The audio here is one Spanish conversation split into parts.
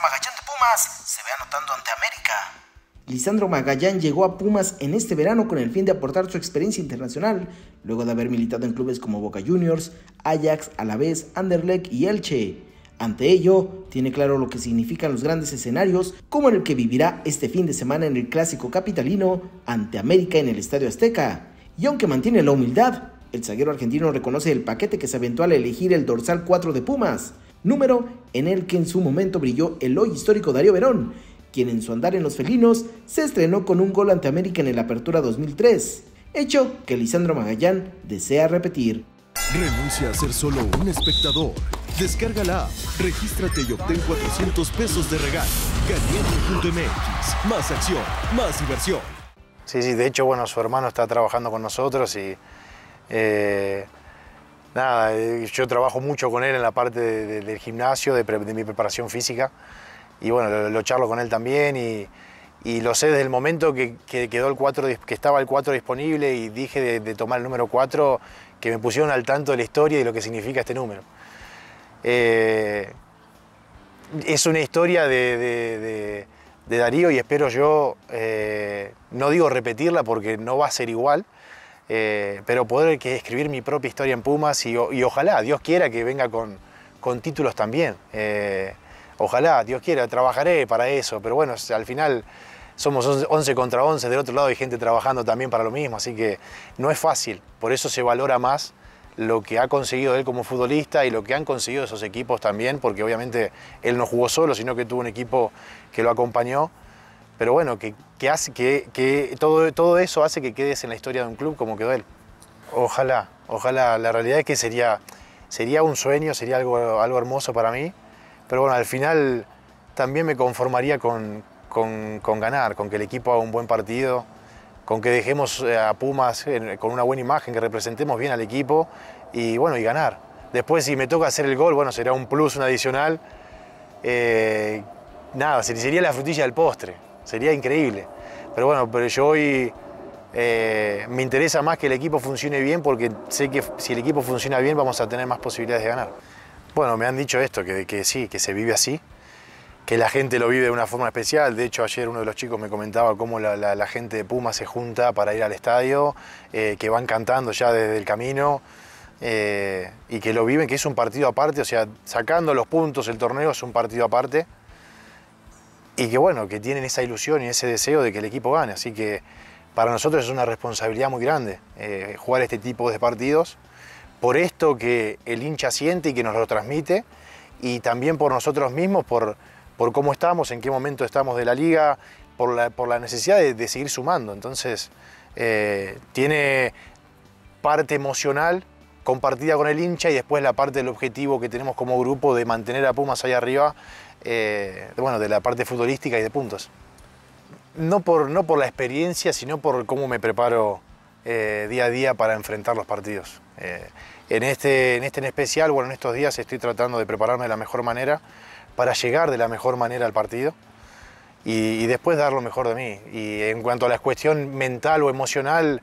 Magallán de Pumas se ve anotando ante América. Lisandro Magallán llegó a Pumas en este verano con el fin de aportar su experiencia internacional, luego de haber militado en clubes como Boca Juniors, Ajax, Alavés, Anderlecht y Elche. Ante ello, tiene claro lo que significan los grandes escenarios, como en el que vivirá este fin de semana en el Clásico Capitalino ante América en el Estadio Azteca. Y aunque mantiene la humildad, el zaguero argentino reconoce el paquete que se aventó al elegir el dorsal 4 de Pumas, número en el que en su momento brilló el hoy histórico Darío Verón, quien en su andar en los felinos se estrenó con un gol ante América en el Apertura 2003, hecho que Lisandro Magallán desea repetir. Renuncia a ser solo un espectador. Descárgala, regístrate y obtén 400 pesos de regalo. MX. más acción, más diversión. Sí, sí, de hecho, bueno, su hermano está trabajando con nosotros y eh, nada, eh, yo trabajo mucho con él en la parte del gimnasio, de, mi preparación física. Y bueno, lo, charlo con él también y, lo sé desde el momento que, quedó que estaba el 4 disponible y dije de, tomar el número 4, que me pusieron al tanto de la historia y de lo que significa este número. Eh, es una historia de, Darío y espero yo, eh, no digo repetirla porque no va a ser igual, eh, pero poder que escribir mi propia historia en Pumas y, ojalá, Dios quiera que venga con, títulos también. Eh, ojalá, Dios quiera, trabajaré para eso, pero bueno, al final somos 11 contra 11, del otro lado hay gente trabajando también para lo mismo, así que no es fácil, por eso se valora más lo que ha conseguido él como futbolista y lo que han conseguido esos equipos también, porque obviamente él no jugó solo, sino que tuvo un equipo que lo acompañó pero bueno, que, hace, que, todo, eso hace que quedes en la historia de un club como quedó él. Ojalá, ojalá, la realidad es que sería, sería un sueño, sería algo, algo hermoso para mí, pero bueno, al final también me conformaría con, ganar, con que el equipo haga un buen partido, con que dejemos eh, a Pumas con una buena imagen, que representemos bien al equipo y bueno, y ganar. Después si me toca hacer el gol, bueno, sería un plus, un adicional. Eh, nada, sería la frutilla del postre. Sería increíble. Pero bueno, pero yo hoy eh, me interesa más que el equipo funcione bien porque sé que si el equipo funciona bien vamos a tener más posibilidades de ganar. Bueno, me han dicho esto, que, sí, que se vive así, que la gente lo vive de una forma especial. De hecho, ayer uno de los chicos me comentaba cómo la, gente de Puma se junta para ir al estadio, eh, que van cantando ya desde el camino eh, y que lo viven, que es un partido aparte, o sea, sacando los puntos, el torneo es un partido aparte y que bueno, que tienen esa ilusión y ese deseo de que el equipo gane. Así que para nosotros es una responsabilidad muy grande eh, jugar este tipo de partidos por esto que el hincha siente y que nos lo transmite y también por nosotros mismos, por, por cómo estamos, en qué momento estamos de la liga, por la, necesidad de, seguir sumando. Entonces, eh, tiene parte emocional compartida con el hincha y después la parte del objetivo que tenemos como grupo de mantener a Pumas ahí arriba eh, bueno, de la parte futbolística y de puntos. No por, no por la experiencia, sino por cómo me preparo eh, día a día para enfrentar los partidos. Eh, en, este, en este en especial, bueno, en estos días estoy tratando de prepararme de la mejor manera para llegar de la mejor manera al partido y, y después dar lo mejor de mí. Y en cuanto a la cuestión mental o emocional,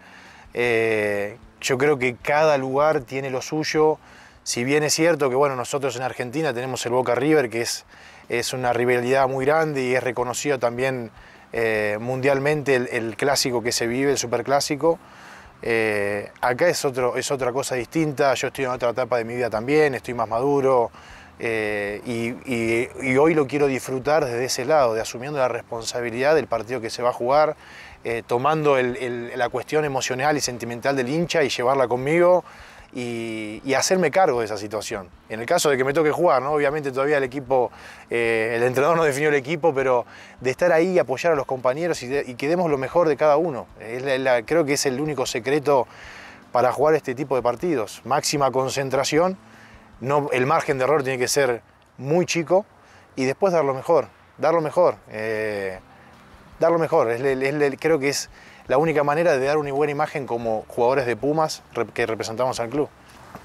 yo creo que cada lugar tiene lo suyo. Si bien es cierto que bueno, nosotros en Argentina tenemos el Boca River, que es es una rivalidad muy grande y es reconocido también eh, mundialmente el, clásico que se vive, el superclásico. Eh, acá es, otro, es otra cosa distinta, yo estoy en otra etapa de mi vida también, estoy más maduro eh, y, hoy lo quiero disfrutar desde ese lado, de asumiendo la responsabilidad del partido que se va a jugar, tomando la cuestión emocional y sentimental del hincha y llevarla conmigo y, hacerme cargo de esa situación. En el caso de que me toque jugar, ¿no? obviamente todavía el equipo, eh, el entrenador no definió el equipo, pero de estar ahí y apoyar a los compañeros y, que demos lo mejor de cada uno. creo que es el único secreto para jugar este tipo de partidos. Máxima concentración, no, el margen de error tiene que ser muy chico y después dar lo mejor, dar lo mejor, eh, dar lo mejor. creo que es la única manera de dar una buena imagen como jugadores de Pumas que representamos al club.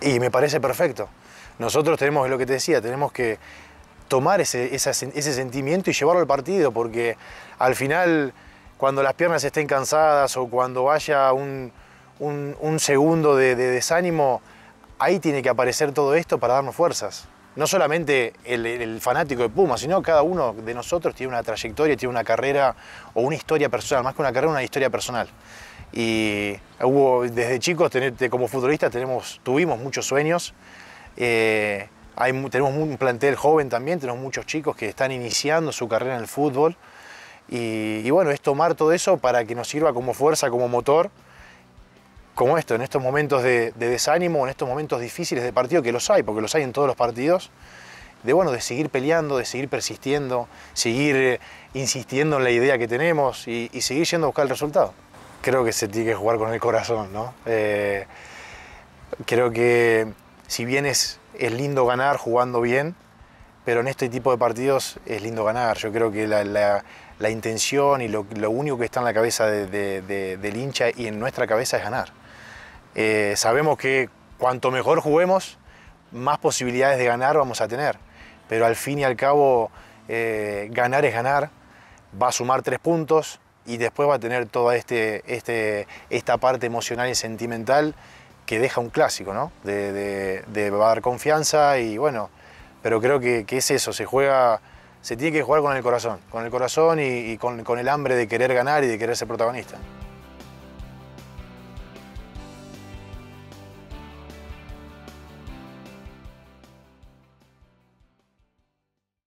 Y me parece perfecto. Nosotros tenemos, lo que te decía, tenemos que tomar ese, sentimiento y llevarlo al partido, porque al final, cuando las piernas estén cansadas o cuando haya un, segundo de desánimo, ahí tiene que aparecer todo esto para darnos fuerzas no solamente el, fanático de Puma, sino cada uno de nosotros tiene una trayectoria, tiene una carrera o una historia personal, más que una carrera, una historia personal. Y hubo, desde chicos, como futbolistas tenemos, tuvimos muchos sueños. Eh, tenemos un plantel joven también, tenemos muchos chicos que están iniciando su carrera en el fútbol. y bueno, es tomar todo eso para que nos sirva como fuerza, como motor como esto, en estos momentos de, desánimo, en estos momentos difíciles de partido, que los hay, porque los hay en todos los partidos, de bueno, de seguir peleando, de seguir persistiendo, seguir eh, insistiendo en la idea que tenemos y, seguir yendo a buscar el resultado. Creo que se tiene que jugar con el corazón, ¿no? Eh, creo que si bien es, lindo ganar jugando bien, pero en este tipo de partidos es lindo ganar. Yo creo que la, intención y lo, único que está en la cabeza del hincha y en nuestra cabeza es ganar. Eh, sabemos que cuanto mejor juguemos, más posibilidades de ganar vamos a tener. Pero al fin y al cabo, eh, ganar es ganar. Va a sumar tres puntos y después va a tener toda este, este, esta parte emocional y sentimental que deja un clásico, ¿no? De, va a dar confianza y bueno, pero creo que, es eso, se juega, se tiene que jugar con el corazón, con el corazón y, con el hambre de querer ganar y de querer ser protagonista.